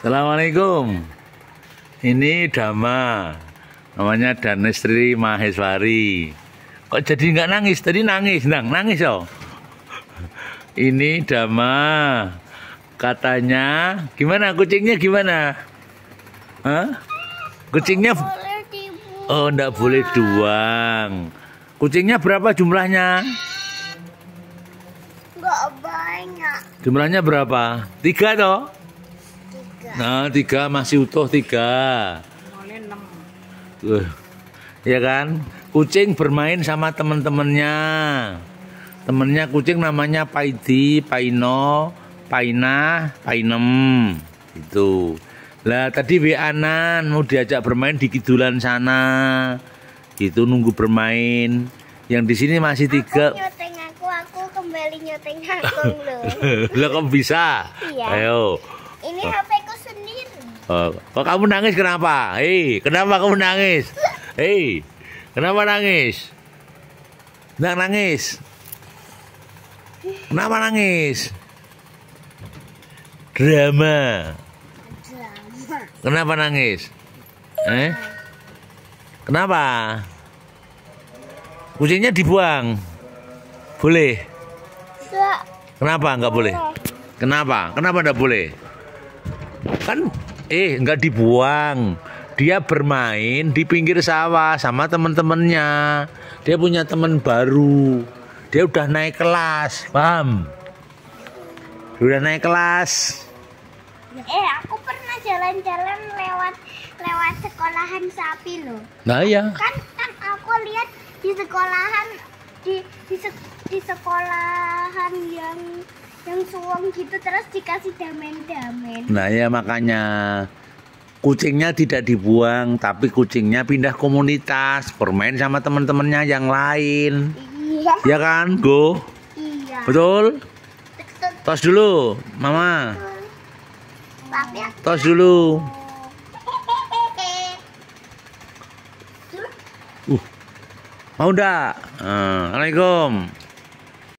Assalamualaikum. Ini Dama. Namanya Danestri Maheswari. Kok jadi nggak nangis? Tadi nangis, nang, nangis oh. Ini Dama. Katanya, gimana kucingnya gimana? Hah? Kucingnya Oh, ndak boleh duang. Kucingnya berapa jumlahnya? Enggak banyak. Jumlahnya berapa? Tiga toh? Nah, tiga masih utuh tiga. Uh, ya kan? Kucing bermain sama teman-temannya. Temennya kucing namanya Paidi, Paino, Paina, Painem. Itu. Lah tadi Anan mau diajak bermain di kidulan sana. Itu nunggu bermain. Yang di sini masih tiga. Aku nyoteng aku, aku kembali nyoteng aku loh. Lah kok bisa? Iya. Ayo. Ini HP Oh, kok kamu nangis kenapa? Hei, kenapa kamu nangis? Hei, kenapa nangis? Nggak nangis. Kenapa nangis? Drama. Kenapa nangis? Eh? Kenapa? Kucingnya dibuang. Boleh. Kenapa enggak boleh? Kenapa? Kenapa enggak boleh? Kan eh nggak dibuang dia bermain di pinggir sawah sama teman-temannya dia punya teman baru dia udah naik kelas paham udah naik kelas eh aku pernah jalan-jalan lewat lewat sekolahan sapi loh nah ya. kan kan aku lihat di sekolahan di di, se, di sekolahan yang yang suwung gitu terus dikasih damen-damen. Nah ya makanya kucingnya tidak dibuang tapi kucingnya pindah komunitas bermain sama teman-temannya yang lain. Iya. Ya kan, Go? Iya. Betul? Tos dulu, Mama. Ya. Tos dulu. mau ndak eh, assalamualaikum